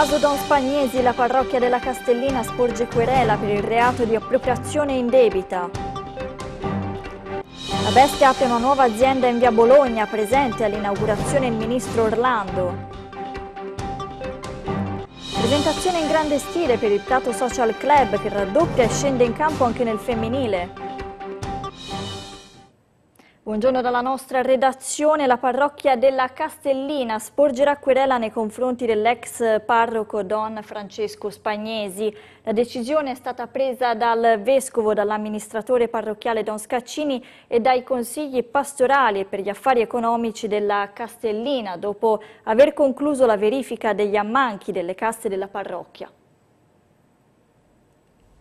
caso Don Spagnesi, la parrocchia della Castellina sporge querela per il reato di appropriazione indebita. La Bestia apre una nuova azienda in via Bologna, presente all'inaugurazione il ministro Orlando. Presentazione in grande stile per il Prato Social Club che raddoppia e scende in campo anche nel femminile. Buongiorno dalla nostra redazione. La parrocchia della Castellina sporgerà querela nei confronti dell'ex parroco Don Francesco Spagnesi. La decisione è stata presa dal vescovo, dall'amministratore parrocchiale Don Scaccini e dai consigli pastorali per gli affari economici della Castellina dopo aver concluso la verifica degli ammanchi delle casse della parrocchia.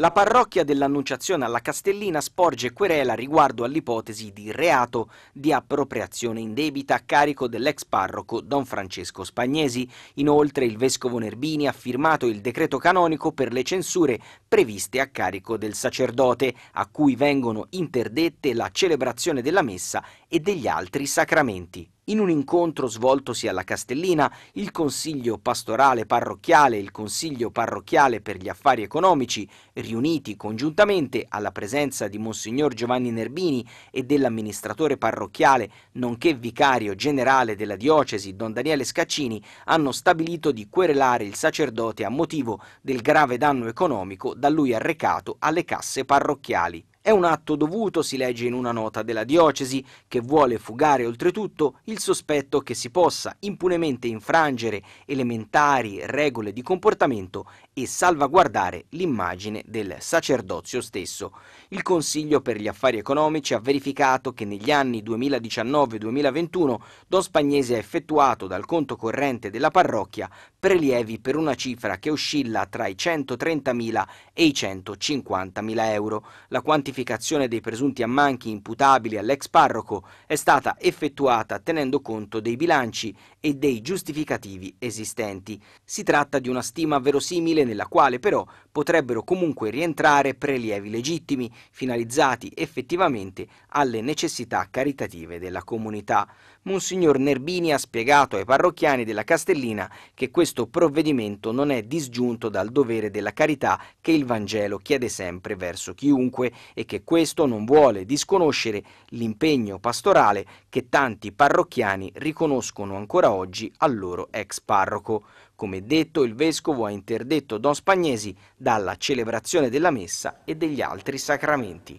La parrocchia dell'Annunciazione alla Castellina sporge querela riguardo all'ipotesi di reato di appropriazione indebita a carico dell'ex parroco Don Francesco Spagnesi. Inoltre il vescovo Nerbini ha firmato il decreto canonico per le censure previste a carico del sacerdote, a cui vengono interdette la celebrazione della messa e degli altri sacramenti. In un incontro svoltosi alla Castellina, il Consiglio pastorale parrocchiale e il Consiglio parrocchiale per gli affari economici, riuniti congiuntamente alla presenza di Monsignor Giovanni Nerbini e dell'amministratore parrocchiale, nonché vicario generale della diocesi Don Daniele Scaccini, hanno stabilito di querelare il sacerdote a motivo del grave danno economico da lui arrecato alle casse parrocchiali. È un atto dovuto, si legge in una nota della diocesi, che vuole fugare oltretutto il sospetto che si possa impunemente infrangere elementari regole di comportamento e salvaguardare l'immagine del sacerdozio stesso. Il Consiglio per gli affari economici ha verificato che negli anni 2019-2021 Don Spagnese ha effettuato dal conto corrente della parrocchia prelievi per una cifra che oscilla tra i 130.000 e i 150.000 euro. La quantificazione verificazione dei presunti ammanchi imputabili all'ex parroco è stata effettuata tenendo conto dei bilanci e dei giustificativi esistenti. Si tratta di una stima verosimile nella quale però potrebbero comunque rientrare prelievi legittimi, finalizzati effettivamente alle necessità caritative della comunità. Monsignor Nerbini ha spiegato ai parrocchiani della Castellina che questo provvedimento non è disgiunto dal dovere della carità che il Vangelo chiede sempre verso chiunque e che questo non vuole disconoscere l'impegno pastorale che tanti parrocchiani riconoscono ancora oggi al loro ex parroco. Come detto, il vescovo ha interdetto Don Spagnesi dalla celebrazione della messa e degli altri sacramenti.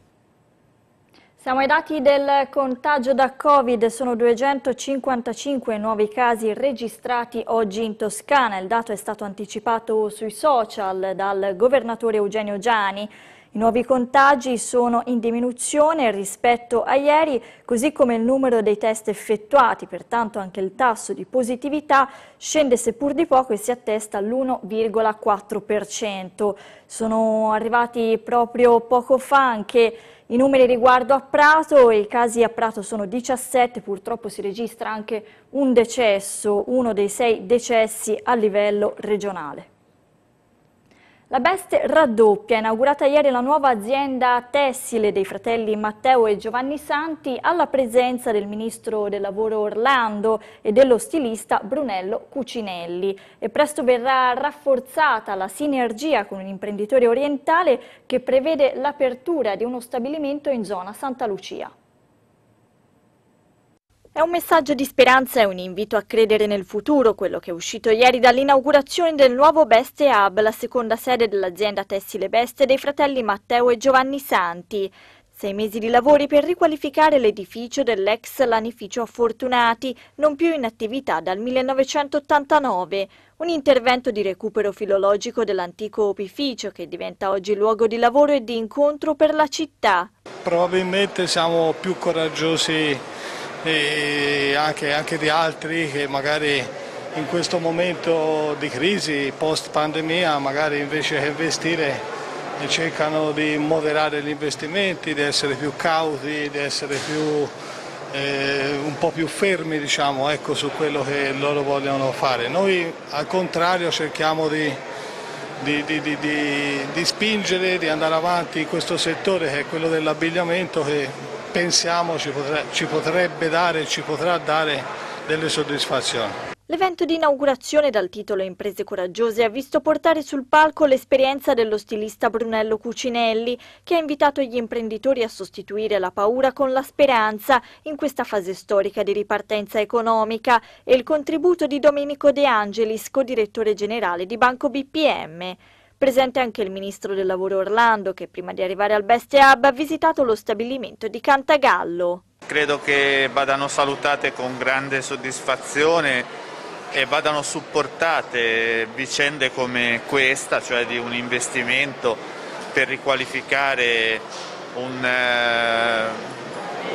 Siamo ai dati del contagio da Covid, sono 255 nuovi casi registrati oggi in Toscana. Il dato è stato anticipato sui social dal governatore Eugenio Giani. I nuovi contagi sono in diminuzione rispetto a ieri, così come il numero dei test effettuati, pertanto anche il tasso di positività scende seppur di poco e si attesta all'1,4%. Sono arrivati proprio poco fa anche i numeri riguardo a Prato, i casi a Prato sono 17, purtroppo si registra anche un decesso, uno dei sei decessi a livello regionale. La Best raddoppia, inaugurata ieri la nuova azienda tessile dei fratelli Matteo e Giovanni Santi alla presenza del ministro del lavoro Orlando e dello stilista Brunello Cucinelli. E presto verrà rafforzata la sinergia con un imprenditore orientale che prevede l'apertura di uno stabilimento in zona Santa Lucia. È un messaggio di speranza e un invito a credere nel futuro, quello che è uscito ieri dall'inaugurazione del nuovo Beste Hub, la seconda sede dell'azienda tessile Beste dei fratelli Matteo e Giovanni Santi. Sei mesi di lavori per riqualificare l'edificio dell'ex lanificio Fortunati, non più in attività dal 1989. Un intervento di recupero filologico dell'antico opificio che diventa oggi luogo di lavoro e di incontro per la città. Probabilmente siamo più coraggiosi e anche, anche di altri che magari in questo momento di crisi post pandemia magari invece che investire eh, cercano di moderare gli investimenti, di essere più cauti, di essere più, eh, un po' più fermi diciamo, ecco, su quello che loro vogliono fare. Noi al contrario cerchiamo di, di, di, di spingere, di andare avanti in questo settore che è quello dell'abbigliamento che pensiamo ci, potrà, ci potrebbe dare, ci potrà dare delle soddisfazioni. L'evento di inaugurazione dal titolo Imprese Coraggiose ha visto portare sul palco l'esperienza dello stilista Brunello Cucinelli, che ha invitato gli imprenditori a sostituire la paura con la speranza in questa fase storica di ripartenza economica e il contributo di Domenico De Angelis, co-direttore generale di Banco BPM. Presente anche il ministro del lavoro Orlando che prima di arrivare al Best Hub ha visitato lo stabilimento di Cantagallo. Credo che vadano salutate con grande soddisfazione e vadano supportate vicende come questa, cioè di un investimento per riqualificare un, eh,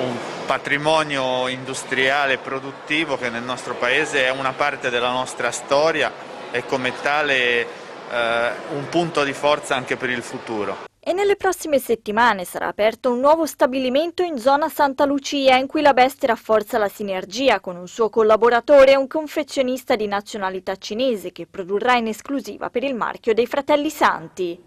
un patrimonio industriale e produttivo che nel nostro paese è una parte della nostra storia e come tale eh, un punto di forza anche per il futuro. E nelle prossime settimane sarà aperto un nuovo stabilimento in zona Santa Lucia in cui la Best rafforza la sinergia con un suo collaboratore, un confezionista di nazionalità cinese che produrrà in esclusiva per il marchio dei Fratelli Santi.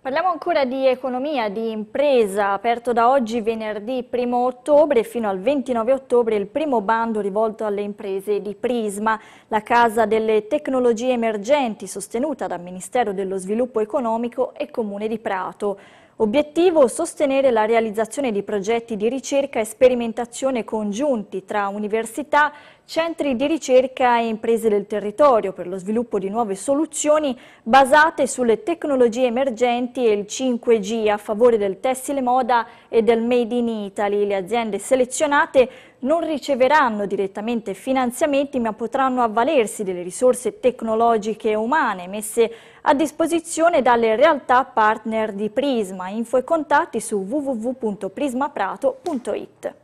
Parliamo ancora di economia, di impresa, aperto da oggi venerdì 1 ottobre fino al 29 ottobre il primo bando rivolto alle imprese di Prisma, la casa delle tecnologie emergenti sostenuta dal Ministero dello Sviluppo Economico e Comune di Prato. Obiettivo sostenere la realizzazione di progetti di ricerca e sperimentazione congiunti tra università, centri di ricerca e imprese del territorio per lo sviluppo di nuove soluzioni basate sulle tecnologie emergenti e il 5G a favore del tessile moda e del Made in Italy. Le aziende selezionate non riceveranno direttamente finanziamenti ma potranno avvalersi delle risorse tecnologiche e umane messe a disposizione dalle realtà partner di Prisma. Info e contatti su www.prismaprato.it.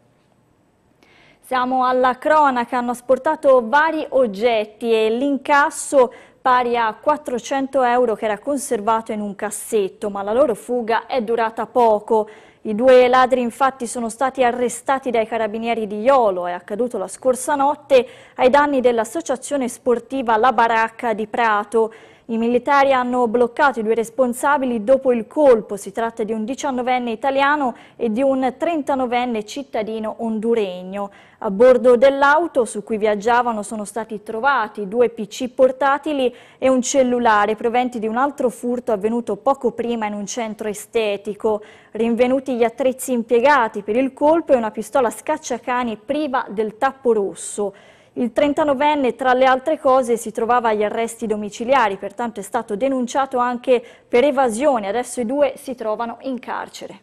Siamo alla cronaca, hanno asportato vari oggetti e l'incasso pari a 400 euro che era conservato in un cassetto, ma la loro fuga è durata poco. I due ladri infatti sono stati arrestati dai carabinieri di Iolo, è accaduto la scorsa notte ai danni dell'associazione sportiva La Baracca di Prato. I militari hanno bloccato i due responsabili dopo il colpo. Si tratta di un 19enne italiano e di un 39enne cittadino honduregno. A bordo dell'auto su cui viaggiavano sono stati trovati due PC portatili e un cellulare, proventi di un altro furto avvenuto poco prima in un centro estetico. Rinvenuti gli attrezzi impiegati per il colpo e una pistola scacciacani priva del tappo rosso. Il 39enne, tra le altre cose, si trovava agli arresti domiciliari, pertanto è stato denunciato anche per evasione. Adesso i due si trovano in carcere.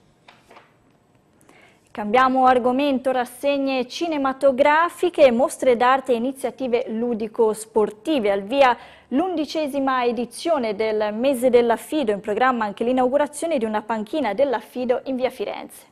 Cambiamo argomento, rassegne cinematografiche, mostre d'arte e iniziative ludico-sportive. Al via l'undicesima edizione del Mese dell'Affido, in programma anche l'inaugurazione di una panchina dell'Affido in via Firenze.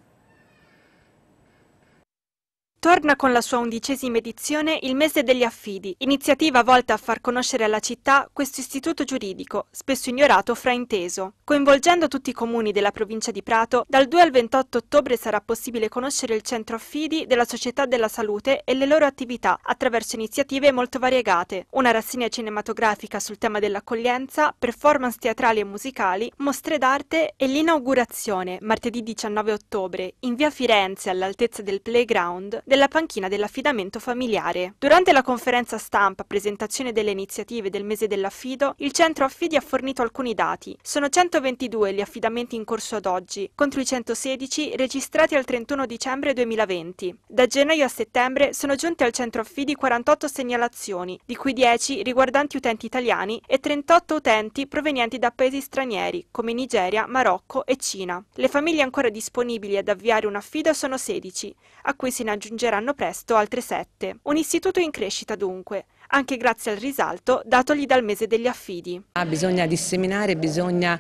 Torna con la sua undicesima edizione il Mese degli Affidi, iniziativa volta a far conoscere alla città questo istituto giuridico, spesso ignorato o frainteso. Coinvolgendo tutti i comuni della provincia di Prato, dal 2 al 28 ottobre sarà possibile conoscere il centro affidi della Società della Salute e le loro attività, attraverso iniziative molto variegate. Una rassegna cinematografica sul tema dell'accoglienza, performance teatrali e musicali, mostre d'arte e l'inaugurazione, martedì 19 ottobre, in via Firenze all'altezza del playground, della panchina dell'affidamento familiare. Durante la conferenza stampa presentazione delle iniziative del mese dell'affido, il centro affidi ha fornito alcuni dati. Sono 122 gli affidamenti in corso ad oggi, contro i 116 registrati al 31 dicembre 2020. Da gennaio a settembre sono giunte al centro affidi 48 segnalazioni, di cui 10 riguardanti utenti italiani e 38 utenti provenienti da paesi stranieri, come Nigeria, Marocco e Cina. Le famiglie ancora disponibili ad avviare un affido sono 16, a cui se ne aggiungono raggiungeranno presto altre sette. Un istituto in crescita dunque, anche grazie al risalto datogli dal mese degli affidi. Ah, bisogna disseminare, bisogna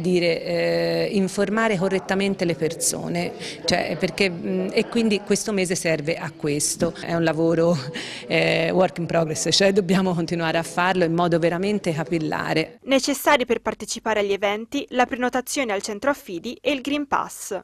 dire, eh, informare correttamente le persone cioè, perché, mh, mm, e quindi questo mese serve a questo. È un lavoro eh, work in progress, cioè dobbiamo continuare a farlo in modo veramente capillare. Necessari per partecipare agli eventi la prenotazione al centro affidi e il Green Pass.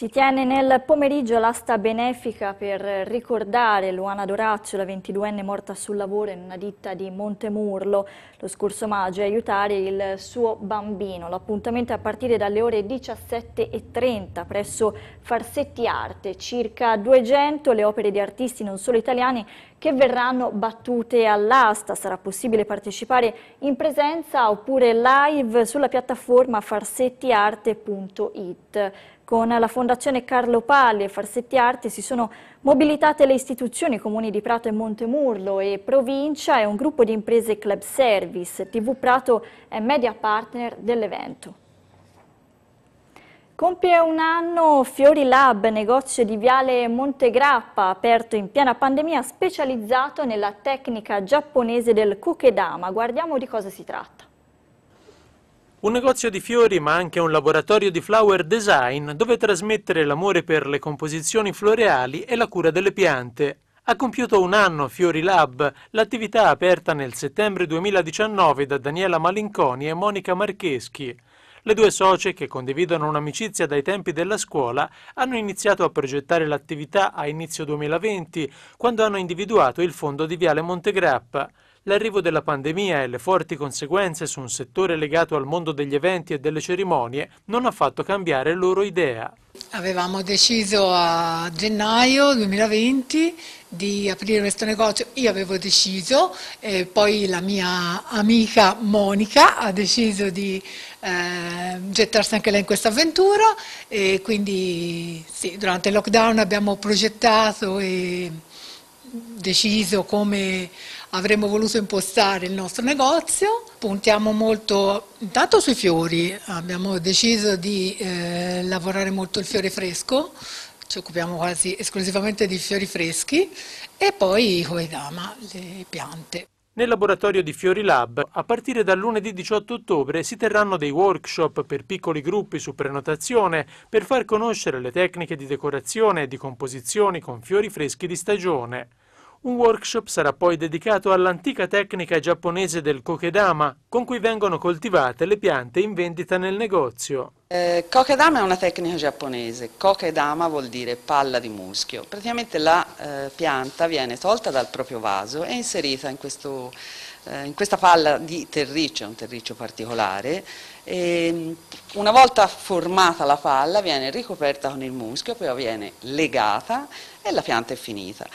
Si tiene nel pomeriggio l'asta benefica per ricordare Luana Doraccio, la 22enne morta sul lavoro in una ditta di Montemurlo lo scorso maggio e aiutare il suo bambino. L'appuntamento è a partire dalle ore 17.30 presso Farsetti Arte. Circa 200 le opere di artisti non solo italiani che verranno battute all'asta. Sarà possibile partecipare in presenza oppure live sulla piattaforma farsettiarte.it. Con la Fondazione Carlo Palli e Farsetti Arte si sono mobilitate le istituzioni, comuni di Prato e Montemurlo e provincia e un gruppo di imprese Club Service. TV Prato è media partner dell'evento. Compie un anno Fiori Lab, negozio di Viale Montegrappa, aperto in piena pandemia, specializzato nella tecnica giapponese del kukedama. Guardiamo di cosa si tratta. Un negozio di fiori ma anche un laboratorio di flower design dove trasmettere l'amore per le composizioni floreali e la cura delle piante. Ha compiuto un anno Fiori Lab, l'attività aperta nel settembre 2019 da Daniela Malinconi e Monica Marcheschi. Le due socie, che condividono un'amicizia dai tempi della scuola, hanno iniziato a progettare l'attività a inizio 2020, quando hanno individuato il fondo di Viale Montegrappa l'arrivo della pandemia e le forti conseguenze su un settore legato al mondo degli eventi e delle cerimonie non ha fatto cambiare loro idea. Avevamo deciso a gennaio 2020 di aprire questo negozio, io avevo deciso, e poi la mia amica Monica ha deciso di eh, gettarsi anche lei in questa avventura e quindi sì, durante il lockdown abbiamo progettato e deciso come avremmo voluto impostare il nostro negozio. Puntiamo molto intanto sui fiori, abbiamo deciso di eh, lavorare molto il fiore fresco, ci occupiamo quasi esclusivamente di fiori freschi e poi i Koedama, le piante. Nel laboratorio di Fiori Lab, a partire dal lunedì 18 ottobre, si terranno dei workshop per piccoli gruppi su prenotazione per far conoscere le tecniche di decorazione e di composizioni con fiori freschi di stagione. Un workshop sarà poi dedicato all'antica tecnica giapponese del kokedama, con cui vengono coltivate le piante in vendita nel negozio. Eh, kokedama è una tecnica giapponese, kokedama vuol dire palla di muschio. Praticamente la eh, pianta viene tolta dal proprio vaso e inserita in, questo, eh, in questa palla di terriccio, un terriccio particolare. E, mm, una volta formata la palla viene ricoperta con il muschio, poi viene legata e la pianta è finita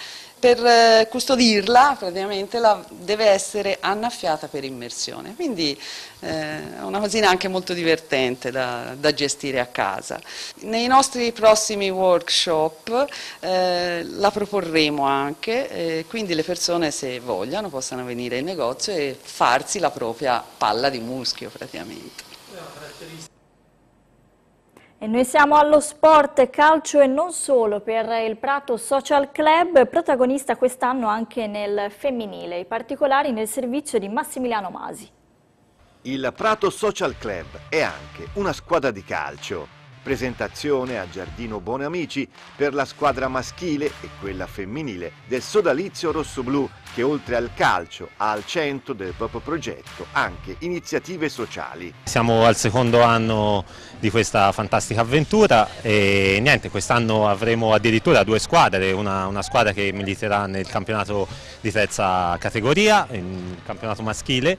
per eh, custodirla praticamente la, deve essere annaffiata per immersione, quindi eh, è una cosina anche molto divertente da, da, gestire a casa. Nei nostri prossimi workshop eh, la proporremo anche, eh, quindi le persone se vogliono possano venire in negozio e farsi la propria palla di muschio praticamente. E noi siamo allo sport, calcio e non solo per il Prato Social Club, protagonista quest'anno anche nel femminile, i particolari nel servizio di Massimiliano Masi. Il Prato Social Club è anche una squadra di calcio Presentazione a Giardino Buonamici per la squadra maschile e quella femminile del sodalizio rossoblù che oltre al calcio ha al centro del proprio progetto anche iniziative sociali. Siamo al secondo anno di questa fantastica avventura e niente, quest'anno avremo addirittura due squadre, una, una squadra che militerà nel campionato di terza categoria, il campionato maschile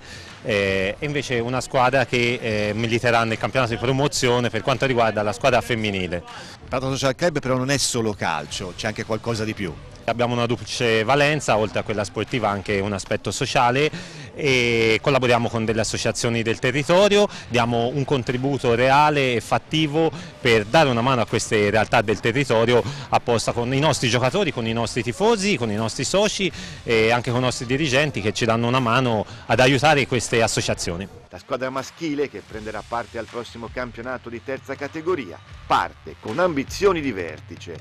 eh, e invece una squadra che eh, militerà nel campionato di promozione per quanto riguarda la squadra femminile. Il Prato Social Club però non è solo calcio, c'è anche qualcosa di più. Abbiamo una duplice valenza, oltre a quella sportiva anche un aspetto sociale e collaboriamo con delle associazioni del territorio, diamo un contributo reale e fattivo per dare una mano a queste realtà del territorio apposta con i nostri giocatori, con i nostri tifosi, con i nostri soci e anche con i nostri dirigenti che ci danno una mano ad aiutare queste associazioni. La squadra maschile che prenderà parte al prossimo campionato di terza categoria parte con ambizioni di vertice. Le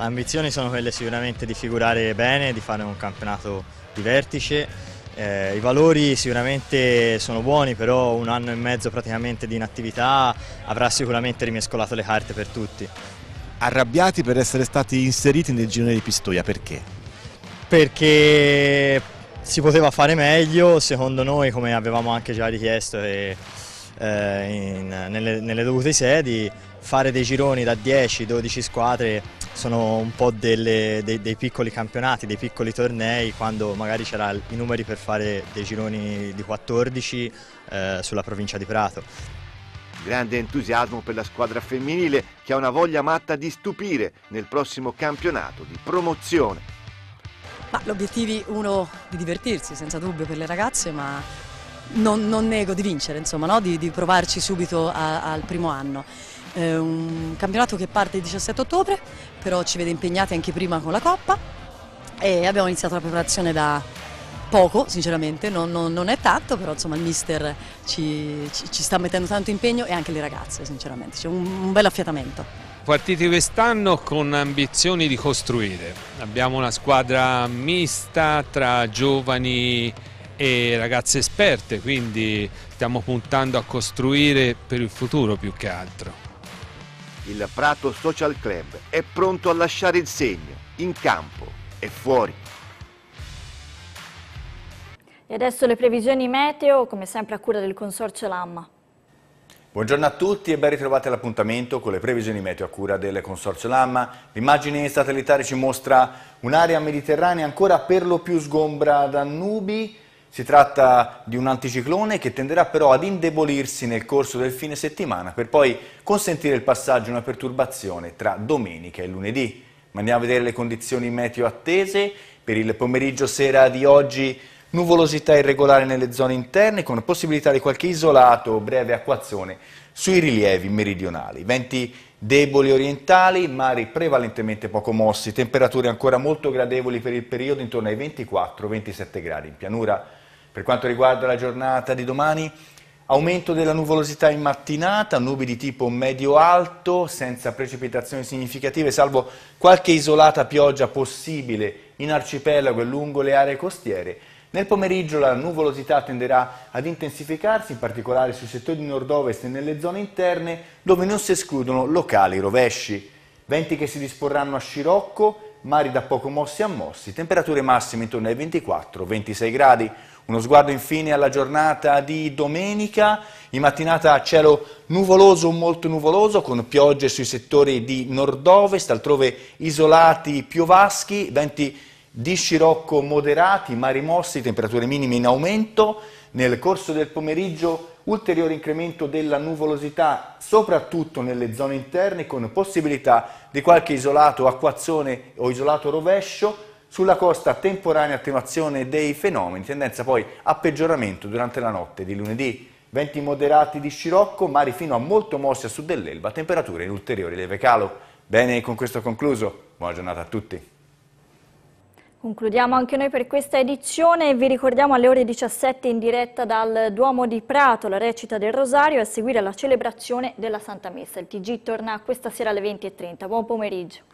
ah, ambizioni sono quelle sicuramente di figurare bene, di fare un campionato di vertice eh, I valori sicuramente sono buoni, però un anno e mezzo praticamente di inattività avrà sicuramente rimescolato le carte per tutti. Arrabbiati per essere stati inseriti nel girone di Pistoia, perché? Perché si poteva fare meglio, secondo noi, come avevamo anche già richiesto e, eh, in, nelle, nelle dovute sedi, fare dei gironi da 10-12 squadre sono un po' delle, dei, dei, piccoli campionati, dei piccoli tornei, quando magari c'era i numeri per fare dei gironi di 14 eh, sulla provincia di Prato. Grande entusiasmo per la squadra femminile che ha una voglia matta di stupire nel prossimo campionato di promozione. l'obiettivo uno di divertirsi senza dubbio per le ragazze, ma non, non nego di vincere, insomma, no? di, di, provarci subito a, al primo anno. È eh, un campionato che parte il 17 ottobre, però ci vede impegnati anche prima con la Coppa e abbiamo iniziato la preparazione da poco, sinceramente, non, non, non è tanto, però insomma il mister ci, ci, ci, sta mettendo tanto impegno e anche le ragazze, sinceramente, c'è un, un bel affiatamento. Partiti quest'anno con ambizioni di costruire, abbiamo una squadra mista tra giovani e ragazze esperte, quindi stiamo puntando a costruire per il futuro più che altro il Prato Social Club è pronto a lasciare il segno, in campo e fuori. E adesso le previsioni meteo, come sempre a cura del Consorzio Lamma. Buongiorno a tutti e ben ritrovati all'appuntamento con le previsioni meteo a cura del Consorzio Lamma. L'immagine satellitare ci mostra un'area mediterranea ancora per lo più sgombra da nubi, si tratta di un anticiclone che tenderà però ad indebolirsi nel corso del fine settimana per poi consentire il passaggio a una perturbazione tra domenica e lunedì. Ma andiamo a vedere le condizioni meteo attese. Per il pomeriggio sera di oggi nuvolosità irregolare nelle zone interne con possibilità di qualche isolato o breve acquazzone sui rilievi meridionali. Venti deboli orientali, mari prevalentemente poco mossi, temperature ancora molto gradevoli per il periodo intorno ai 24-27 gradi in pianura. Per quanto riguarda la giornata di domani, aumento della nuvolosità in mattinata, nubi di tipo medio-alto, senza precipitazioni significative, salvo qualche isolata pioggia possibile in arcipelago e lungo le aree costiere. Nel pomeriggio la nuvolosità tenderà ad intensificarsi, in particolare sui settori di nord-ovest e nelle zone interne, dove non si escludono locali rovesci. Venti che si disporranno a scirocco, mari da poco mossi a mossi, temperature massime intorno ai 24-26 gradi. Uno sguardo infine alla giornata di domenica, in mattinata cielo nuvoloso, molto nuvoloso, con piogge sui settori di nord-ovest, altrove isolati piovaschi, venti di scirocco moderati, mari mossi, temperature minime in aumento. Nel corso del pomeriggio ulteriore incremento della nuvolosità, soprattutto nelle zone interne, con possibilità di qualche isolato acquazzone o isolato rovescio, sulla costa temporanea attenuazione dei fenomeni, tendenza poi a peggioramento durante la notte di lunedì. Venti moderati di scirocco, mari fino a molto mossi a sud dell'Elba, temperature in ulteriore leve calo. Bene, con questo concluso. Buona giornata a tutti. Concludiamo anche noi per questa edizione, vi ricordiamo alle ore 17 in diretta dal Duomo di Prato, la recita del Rosario e a seguire la celebrazione della Santa Messa. Il TG torna questa sera alle 20.30. Buon pomeriggio.